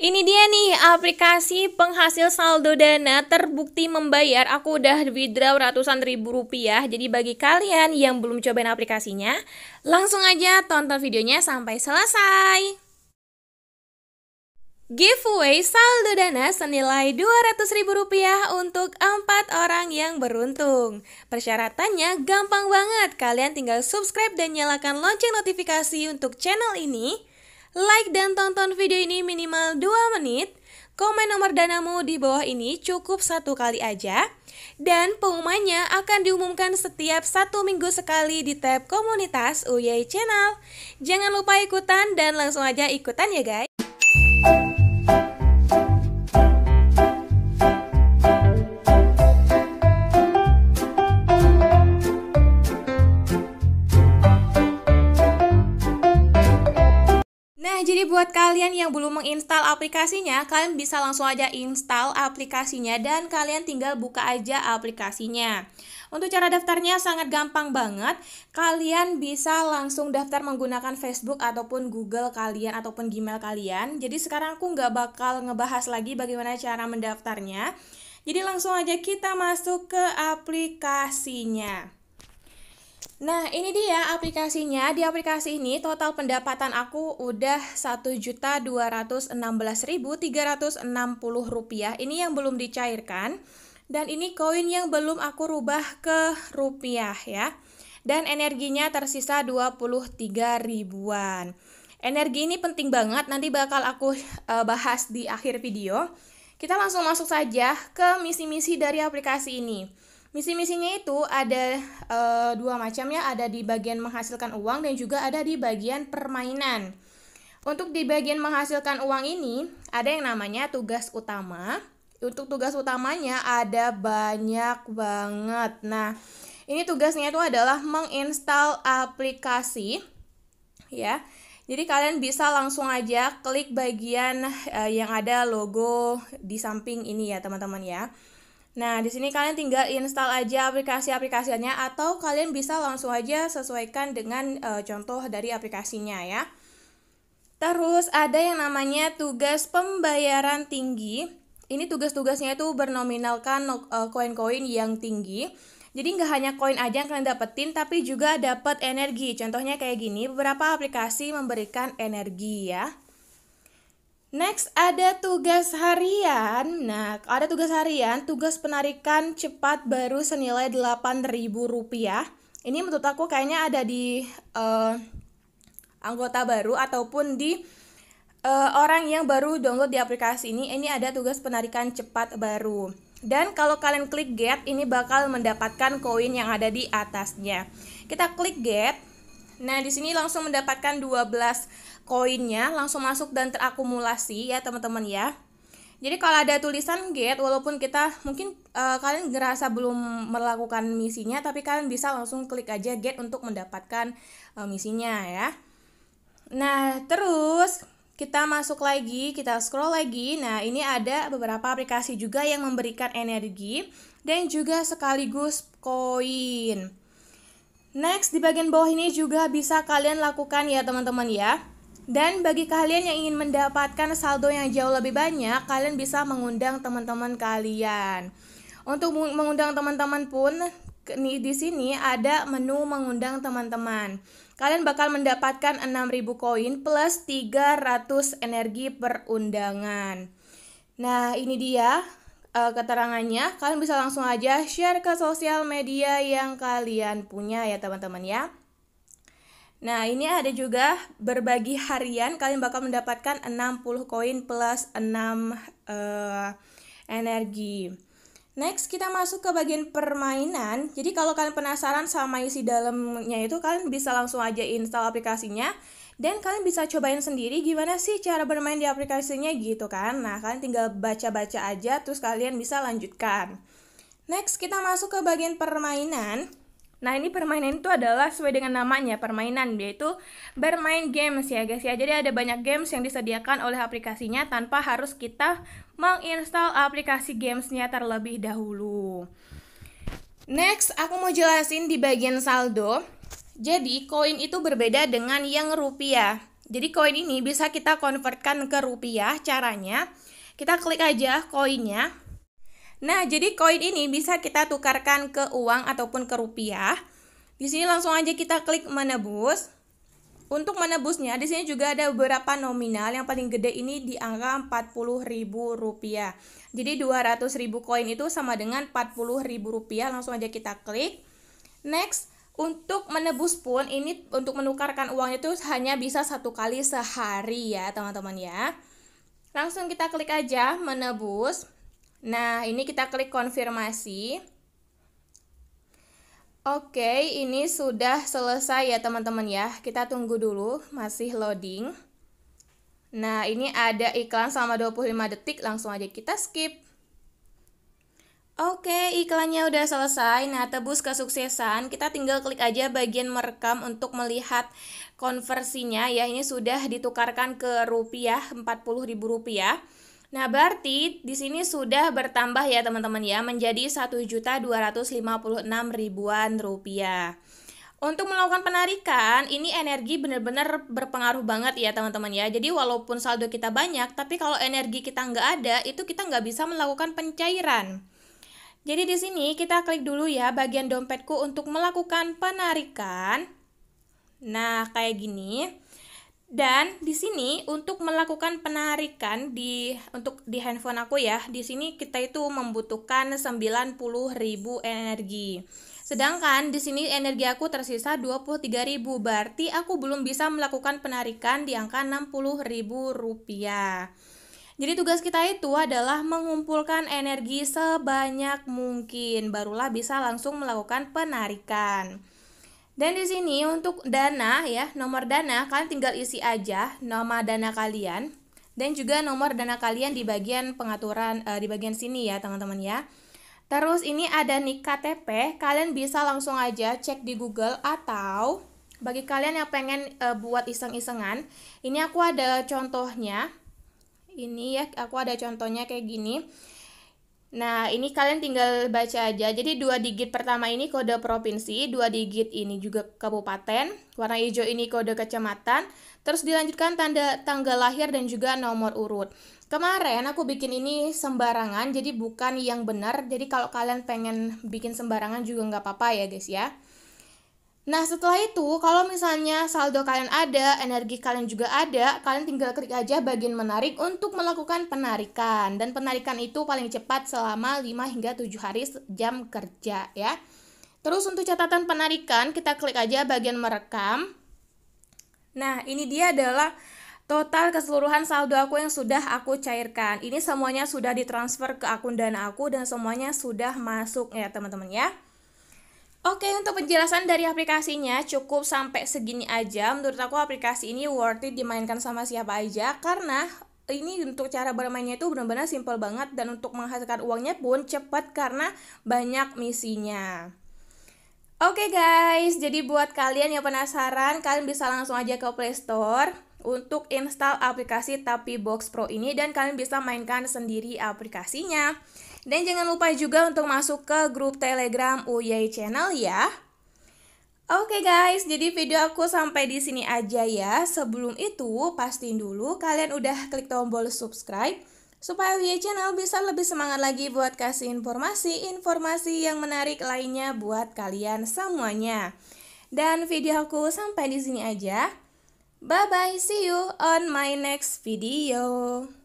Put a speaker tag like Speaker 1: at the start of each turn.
Speaker 1: Ini dia nih aplikasi penghasil saldo dana terbukti membayar. Aku udah withdraw ratusan ribu rupiah. Jadi bagi kalian yang belum cobain aplikasinya, langsung aja tonton videonya sampai selesai. Giveaway saldo dana senilai Rp200.000 untuk 4 orang yang beruntung. Persyaratannya gampang banget. Kalian tinggal subscribe dan nyalakan lonceng notifikasi untuk channel ini Like dan tonton video ini minimal 2 menit. Komen nomor danamu di bawah ini cukup satu kali aja. Dan pengumumannya akan diumumkan setiap satu minggu sekali di tab komunitas UY Channel. Jangan lupa ikutan dan langsung aja ikutan ya guys. buat kalian yang belum menginstal aplikasinya, kalian bisa langsung aja install aplikasinya dan kalian tinggal buka aja aplikasinya. Untuk cara daftarnya sangat gampang banget. Kalian bisa langsung daftar menggunakan Facebook ataupun Google kalian ataupun Gmail kalian. Jadi sekarang aku nggak bakal ngebahas lagi bagaimana cara mendaftarnya. Jadi langsung aja kita masuk ke aplikasinya. Nah, ini dia aplikasinya. Di aplikasi ini total pendapatan aku udah Rp1.216.360. Ini yang belum dicairkan. Dan ini koin yang belum aku rubah ke rupiah ya. Dan energinya tersisa 23 ribuan. Energi ini penting banget, nanti bakal aku eh, bahas di akhir video. Kita langsung masuk saja ke misi-misi dari aplikasi ini. Misi-misinya itu ada e, dua macamnya, ada di bagian menghasilkan uang dan juga ada di bagian permainan. Untuk di bagian menghasilkan uang ini ada yang namanya tugas utama. Untuk tugas utamanya ada banyak banget. Nah, ini tugasnya itu adalah menginstal aplikasi ya. Jadi kalian bisa langsung aja klik bagian e, yang ada logo di samping ini ya, teman-teman ya. Nah, di sini kalian tinggal install aja aplikasi-aplikasinya atau kalian bisa langsung aja sesuaikan dengan e, contoh dari aplikasinya ya. Terus ada yang namanya tugas pembayaran tinggi. Ini tugas-tugasnya itu bernominalkan eh, koin-koin e, yang tinggi. Jadi nggak hanya koin aja yang kalian dapetin, tapi juga dapat energi. Contohnya kayak gini, beberapa aplikasi memberikan energi ya. Next ada tugas harian. Nah, ada tugas harian, tugas penarikan cepat baru senilai Rp8.000. Ini menurut aku kayaknya ada di uh, anggota baru ataupun di uh, orang yang baru download di aplikasi ini. Ini ada tugas penarikan cepat baru. Dan kalau kalian klik get, ini bakal mendapatkan koin yang ada di atasnya. Kita klik get Nah, di sini langsung mendapatkan 12 koinnya, langsung masuk dan terakumulasi ya, teman-teman ya. Jadi kalau ada tulisan get walaupun kita mungkin uh, kalian ngerasa belum melakukan misinya tapi kalian bisa langsung klik aja get untuk mendapatkan uh, misinya ya. Nah, terus kita masuk lagi, kita scroll lagi. Nah, ini ada beberapa aplikasi juga yang memberikan energi dan juga sekaligus koin. Next, di bagian bawah ini juga bisa kalian lakukan ya teman-teman ya. Dan bagi kalian yang ingin mendapatkan saldo yang jauh lebih banyak, kalian bisa mengundang teman-teman kalian. Untuk mengundang teman-teman pun di sini ada menu mengundang teman-teman. Kalian bakal mendapatkan 6000 koin plus 300 energi per undangan. Nah, ini dia uh, keterangannya, kalian bisa langsung aja share ke sosial media yang kalian punya ya teman-teman ya. Nah, ini ada juga berbagi harian, kalian bakal mendapatkan 60 koin plus 6 uh, eh, energi. Next, kita masuk ke bagian permainan. Jadi kalau kalian penasaran sama isi dalamnya itu, kalian bisa langsung aja install aplikasinya dan kalian bisa cobain sendiri gimana sih cara bermain di aplikasinya gitu kan. Nah, kalian tinggal baca-baca aja terus kalian bisa lanjutkan. Next, kita masuk ke bagian permainan. Nah, ini permainan itu adalah sesuai dengan namanya, permainan, yaitu bermain games ya guys ya. Jadi ada banyak games yang disediakan oleh aplikasinya tanpa harus kita menginstal aplikasi gamesnya terlebih dahulu. Next, aku mau jelasin di bagian saldo. Jadi, koin itu berbeda dengan yang rupiah. Jadi, koin ini bisa kita konvertkan ke rupiah. Caranya, kita klik aja koinnya. Nah, jadi koin ini bisa kita tukarkan ke uang ataupun ke rupiah. Di sini langsung aja kita klik menebus. Untuk menebusnya, di sini juga ada beberapa nominal. Yang paling gede ini di angka Rp40.000. Jadi 200.000 koin itu sama dengan Rp40.000. Langsung aja kita klik. Next, untuk menebus pun ini untuk menukarkan uangnya itu hanya bisa satu kali sehari ya teman-teman ya. Langsung kita klik aja menebus. Nah ini kita klik konfirmasi. Oke ini sudah selesai ya teman-teman ya. Kita tunggu dulu masih loading. Nah ini ada iklan selama 25 detik langsung aja kita skip. Oke, iklannya udah selesai. Nah, tebus kesuksesan, kita tinggal klik aja bagian merekam untuk melihat konversinya ya. Ini sudah ditukarkan ke rupiah, 40.000 rupiah. Nah, berarti di sini sudah bertambah ya teman-teman ya, menjadi 1.256 ribuan rupiah. Untuk melakukan penarikan, ini energi benar-benar berpengaruh banget ya teman-teman ya. Jadi walaupun saldo kita banyak, tapi kalau energi kita nggak ada, itu kita nggak bisa melakukan pencairan. Jadi di sini kita klik dulu ya bagian dompetku untuk melakukan penarikan. Nah, kayak gini. Dan di sini untuk melakukan penarikan di untuk di handphone aku ya, di sini kita itu membutuhkan 90.000 energi. Sedangkan di sini energi aku tersisa 23.000, berarti aku belum bisa melakukan penarikan di angka 60.000 rupiah. Jadi tugas kita itu adalah mengumpulkan energi sebanyak mungkin barulah bisa langsung melakukan penarikan. Dan di sini untuk dana ya, nomor dana kalian tinggal isi aja nama dana kalian dan juga nomor dana kalian di bagian pengaturan eh, di bagian sini ya, teman-teman ya. Terus ini ada nik KTP, kalian bisa langsung aja cek di Google atau bagi kalian yang pengen e, buat iseng-isengan, ini aku ada contohnya ini ya aku ada contohnya kayak gini Nah, ini kalian tinggal baca aja. Jadi, dua digit pertama ini kode provinsi, dua digit ini juga kabupaten, warna hijau ini kode kecamatan, terus dilanjutkan tanda tanggal lahir dan juga nomor urut. Kemarin aku bikin ini sembarangan, jadi bukan yang benar. Jadi, kalau kalian pengen bikin sembarangan juga nggak apa-apa ya, guys ya. Nah, setelah itu, kalau misalnya saldo kalian ada, energi kalian juga ada, kalian tinggal klik aja bagian menarik untuk melakukan penarikan. Dan penarikan itu paling cepat selama 5 hingga 7 hari jam kerja ya. Terus untuk catatan penarikan, kita klik aja bagian merekam. Nah, ini dia adalah total keseluruhan saldo aku yang sudah aku cairkan. Ini semuanya sudah ditransfer ke akun dana aku dan semuanya sudah masuk ya, teman-teman ya. Oke, untuk penjelasan dari aplikasinya cukup sampai segini aja. Menurut aku aplikasi ini worth it dimainkan sama siapa aja karena ini untuk cara bermainnya itu benar-benar simple banget dan untuk menghasilkan uangnya pun cepat karena banyak misinya. Oke okay guys, jadi buat kalian yang penasaran, kalian bisa langsung aja ke Play Store untuk install aplikasi Tapi Box Pro ini dan kalian bisa mainkan sendiri aplikasinya. Dan jangan lupa juga untuk masuk ke grup Telegram UY Channel ya. Oke okay guys, jadi video aku sampai di sini aja ya. Sebelum itu, pastiin dulu kalian udah klik tombol subscribe supaya Wia Channel bisa lebih semangat lagi buat kasih informasi-informasi yang menarik lainnya buat kalian semuanya. Dan video aku sampai di sini aja. Bye bye, see you on my next video.